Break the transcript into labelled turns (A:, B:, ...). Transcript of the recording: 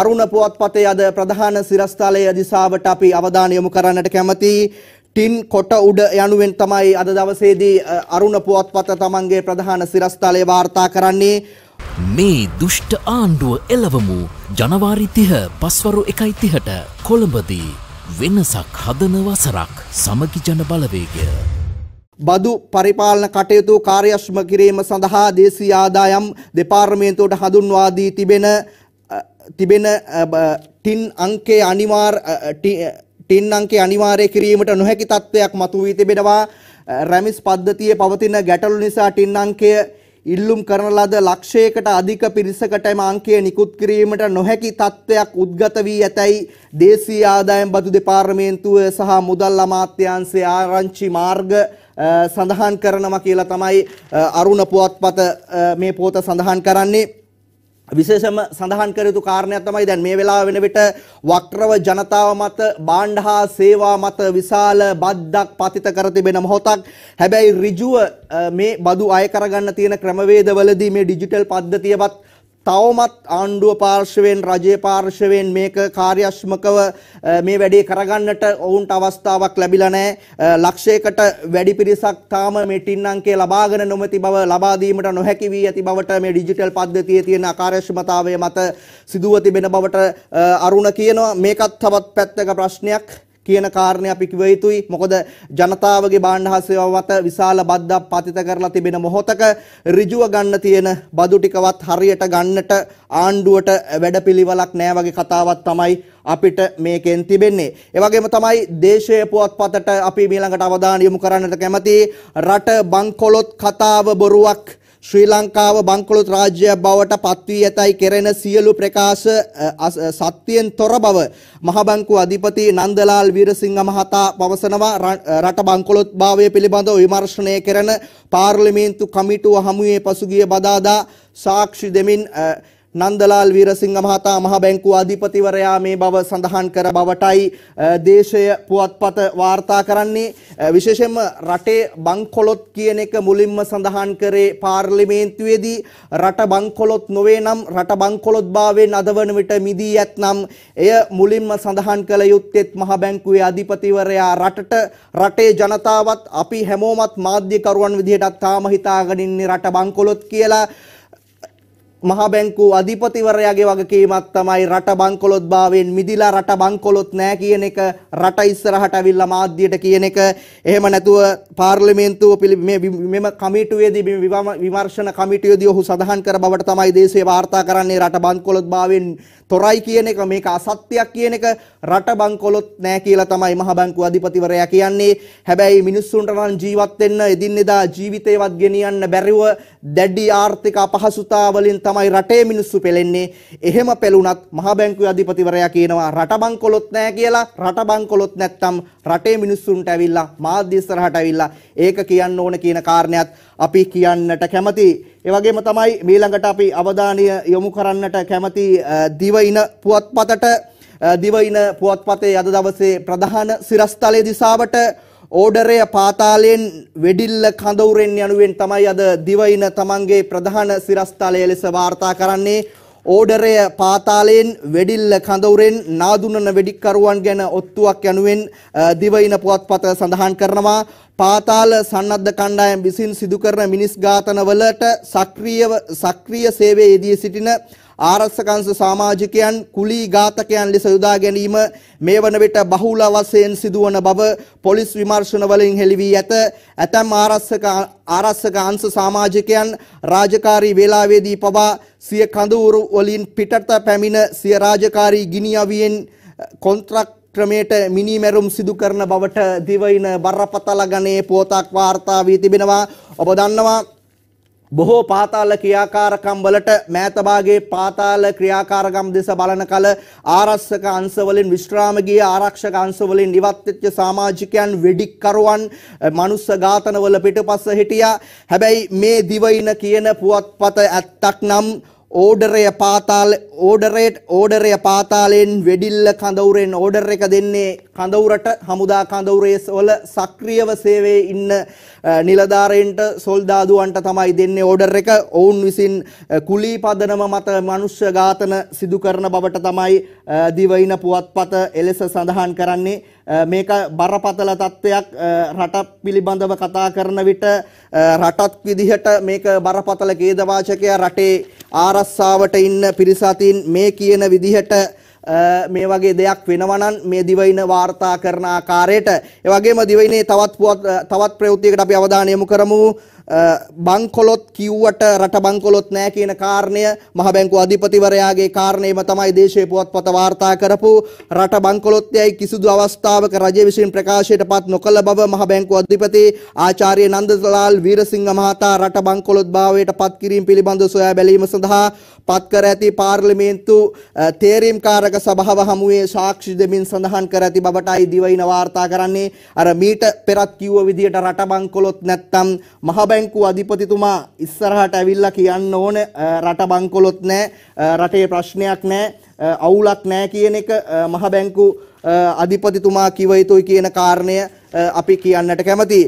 A: අරුණ පුවත්පතේ අද ප්‍රධාන සිරස්තලය දිසාවට අපි අවධානය යොමු කරන්නට කැමති ටින් කොට උඩ යනුවෙන් තමයි අද දවසේදී අරුණ පුවත්පත තමන්ගේ ප්‍රධාන සිරස්තලය වාර්තා කරන්නේ මේ දුෂ්ට ආණ්ඩුව එළවමු ජනවාරි 30 පස්වරු 1:30ට කොළඹදී වෙනසක් හදන වසරක් සමගි ජන බලවේගය බදු පරිපාලන කටයුතු කාර්යක්ෂම කිරීම සඳහා දේශීය ආදායම් දෙපාර්තමේන්තුවට හඳුන්වා දී තිබෙන තිබෙන ටින් අංකයේ අනිවාර් ටින් අංකයේ අනිවාර්ය කිරීමට නොහැකි තත්ත්වයක් මතුවී තිබෙනවා රැමිස් පද්ධතියේ පවතින ගැටලු නිසා ටින් අංකය ඉල්ලුම් කරන ලද ලක්ෂයකට අධික පිරිසකටම අංකය නිකුත් කිරීමට නොහැකි තත්ත්වයක් උද්ගත වී ඇතැයි දේශීය ආදායම් බදු දෙපාර්තමේන්තුව සහ මුදල් අමාත්‍යාංශයේ ආරංචි මාර්ග සඳහන් කරනවා කියලා තමයි අරුණ පුවත්පත මේ පොත සඳහන් කරන්නේ විශේෂම සඳහන් කර යුතු කාරණයක් තමයි දැන් මේ වෙලාව වෙන විට වක්‍රව ජනතාව මත බාණ්ඩ හා සේවා මත විශාල බද්දක් පතිත කර තිබෙන මොහොතක්. හැබැයි ඍජුව මේ බදු අය කරගන්න තියෙන ක්‍රමවේදවලදී මේ ඩිජිටල් පද්ධතියවත් තවමත් ආණ්ඩුව පාර්ශවයෙන් රජයේ පාර්ශවයෙන් මේක කාර්යක්ෂමකව මේ වැඩේ කරගන්නට ඔවුන්ට අවස්ථාවක් ලැබිලා නැහැ. ලක්ෂයකට වැඩි පිරිසක් තාම මේ ටින් අංකය ලබාගෙන නොමැති බව ලබා දීමට නොහැකි වී ඇති බවට මේ ඩිජිටල් පද්ධතියේ තියෙන අකාර්යක්ෂමතාවය මත සිදුව තිබෙන බවට අරුණ කියනවා. මේකත් තවත් පැත්තක ප්‍රශ්නයක්. කියන කාරණේ අපි කිව යුතුයි. මොකද ජනතාවගේ බාණ්ඩ හා සේවාව වත විශාල බද්දක් පතිත කරලා තිබෙන මොහොතක ඍජුව ගන්න තියෙන බදු ටිකවත් හරියට ගන්නට ආණ්ඩුවට වැඩපිළිවෙලක් නැහැ වගේ කතාවක් තමයි අපිට මේකෙන් තිබෙන්නේ. ඒ වගේම තමයි දේශීය පුවත්පතට අපි ඊළඟට අවධානය යොමු කරන්නට කැමති රට බංකොලොත් කතාව බොරුවක් ශ්‍රී ලංකාව බංකොලොත් රාජ්‍යයක් බවට පත්වී ඇතයි කෙරෙන සියලු ප්‍රකාශ සත්‍යයෙන් තොර බව මහබංකු අධිපති නන්දලාල් වීරසිංහ මහතා පවසනවා රට බංකොලොත් භාවය පිළිබඳව විමර්ශනය කරන පාර්ලිමේන්තු කමිටුව හමුවේ පසුගිය බදාදා සාක්ෂි දෙමින් නන්දලාල් වීරසිංහ මහතා මහ බැංකුව අධිපතිවරයා මේ බව සඳහන් කර බවටයි දේශය පුවත්පත වාර්තා කරන්නේ විශේෂයෙන්ම රටේ බංකොලොත් කියන එක මුලින්ම සඳහන් කරේ පාර්ලිමේන්තුවේදී රට බංකොලොත් නොවේ නම් රට බංකොලොත් භාවයෙන් අදවන විට මිදී ඇත්නම් එය මුලින්ම සඳහන් කළ යුත්තේත් මහ බැංකුවේ අධිපතිවරයා රටට රටේ ජනතාවත් අපි හැමෝමත් මාධ්‍යකරුවන් විදිහටත් තාම හිතාගෙන ඉන්නේ රට බංකොලොත් කියලා මහා බැංකුව අධිපතිවරයාගේ වගකීමක් තමයි රට බංකොලොත් භාවයෙන් මිදිලා රට බංකොලොත් නෑ කියන එක රට ඉස්සරහට ඇවිල්ලා මාධ්‍යයට කියන එක එහෙම නැතුව පාර්ලිමේන්තුව මේ මෙම කමිටුවේදී විමර්ශන කමිටුවේදී ඔහු සඳහන් කර බවට තමයි දේශය වාර්තා කරන්නේ රට බංකොලොත් භාවයෙන් තොරයි කියන එක මේක අසත්‍යයක් කියන එක රට බංකොලොත් නෑ කියලා තමයි මහා බැංකුව අධිපතිවරයා කියන්නේ හැබැයි මිනිස්සුන්ට නම් ජීවත් වෙන්න එදිනෙදා ජීවිතේවත් ගෙනියන්න බැරිව දැඩි ආර්ථික අපහසුතාවලින් තමයි රටේ මිනිස්සු පෙලෙන්නේ. එහෙම පෙළුණත් මහ බැංකුවේ අධිපතිවරයා කියනවා රට බංකොලොත් නැහැ කියලා. රට බංකොලොත් නැත්තම් රටේ මිනිස්සුන්ට ඇවිල්ලා මාධ්‍ය ඉස්සරහට ඇවිල්ලා ඒක කියන්න ඕන කියන කාරණයක් අපි කියන්නට කැමති. ඒ වගේම තමයි මීළඟට අපි අවධානය යොමු කරන්නට කැමති දිවයින පුවත්පතට දිවයින පුවත්පතේ අද දවසේ ප්‍රධාන සිරස්තලයේ දිසාවට ඕඩරය පාතාලයෙන් වෙඩිල්ල කඳවුරෙන් යනුවෙන් තමයි අද දිවයින තමන්ගේ ප්‍රධාන සිරස්තලය ලෙස වාර්තා කරන්නේ ඕඩරය පාතාලයෙන් වෙඩිල්ල කඳවුරෙන් නාදුනන වෙඩික්කරුවන් ගැන ඔත්තුවක් යනුවෙන් දිවයින පුවත්පත සඳහන් කරනවා පාතාල සන්නද්ධ කණ්ඩායම් විසින් සිදු කරන මිනිස් ඝාතනවලට සක්‍රීය සක්‍රීය සේවයේ යෙදී සිටින ආරක්ෂකංශ සමාජිකයන් කුලී ඝාතකයන් ලෙස යොදා ගැනීම මේ වන විට බහුල වශයෙන් සිදුවන බව පොලිස් විමර්ශන වලින් හෙළි වී ඇත. ඇතම් ආරක්ෂක ආරක්ෂකංශ සමාජිකයන් රාජකාරී වේලාවේදී පවා සිය කඳවුරු වලින් පිටට පැමිණ සිය රාජකාරී ගිනි අවියෙන් කොන්ත්‍රාත් ක්‍රමයට මිනිමැරුම් සිදු කරන බවට දිවයින බරපතල ගණයේ පුවතක් වාර්තා වී තිබෙනවා ඔබ දන්නවා බොහෝ පාතාල ක්‍රියාකාරකම් වලට මෑතභාගයේ පාතාල ක්‍රියාකාරකම් දෙස බලන කල ආරක්ෂක අංශවලින් විශ්‍රාම ගිය ආරක්ෂක අංශවලින් ඉවත් වෙච්ච සමාජිකයන් වෙඩික්කරුවන් මනුස්ස ඝාතනවල පිටපස්ස හිටියා හැබැයි මේ දිවයින කියන පුවත්පත ඇත්තක් නම් ඕඩරය පාතාල ඕඩරේට් ඕඩරය පාතාලයෙන් වෙඩිල්ල කඳවුරෙන් ඕඩර් එක දෙන්නේ කඳවුරට හමුදා කඳවුරේ වල සක්‍රියව සේවයේ ඉන්න නිලධාරයන්ට සොල්දාදුවන්ට තමයි දෙන්නේ ඕඩර් එක ඔවුන් විසින් කුලී පදනම මත මනුෂ්‍ය ඝාතන සිදු කරන බවට තමයි දිවයින පුවත්පත එලෙස සඳහන් කරන්නේ මේක බරපතල තත්ත්වයක් රට පිළිබඳව කතා කරන විට රටත් විදිහට මේක බරපතල ඛේදවාචකයා රටේ ආරස්සාවට ඉන්න පිරිස මේ කියන විදිහට මේ වගේ දෙයක් වෙනවනම් මේ දිවයින වාර්තා කරන ආකාරයට ඒ වගේම දිවයිනේ තවත් තවත් ප්‍රවෘත්තියකට අපි අවධානය යොමු කරමු බංකොලොත් කිව්වට රට බංකොලොත් නෑ කියන කාරණය මහ බැංකු අධිපතිවරයාගේ කාරණේම තමයි දේශීය පුවත්පත වාර්තා කරපු රට බංකොලොත් යයි කිසිදු අවස්ථාවක රජය විසින් ප්‍රකාශයටපත් නොකළ බව මහ බැංකු අධිපති ආචාර්ය නන්දලාල් වීරසිංහ මහතා රට බංකොලොත් භාවයටපත් කිරීම පිළිබඳව සොයා බැලීම සඳහා පත් කර ඇති පාර්ලිමේන්තු තේරීම්කාර මතක සභාව හමුවේ සාක්ෂි දෙමින් සඳහන් කර ඇති බවටයි දිවයින වාර්තා කරන්නේ අර මීට පෙරත් කිව්ව විදියට රට බංකොලොත් නැත්තම් මහ බැංකු අධිපතිතුමා ඉස්සරහට ඇවිල්ලා කියන්න ඕන රට බංකොලොත් නැහැ රටේ ප්‍රශ්නයක් නැහැ අවුලක් නැහැ කියන එක මහ බැංකු අධිපතිතුමා කිව යුතුයි කියන කාරණය අපි කියන්නට කැමතියි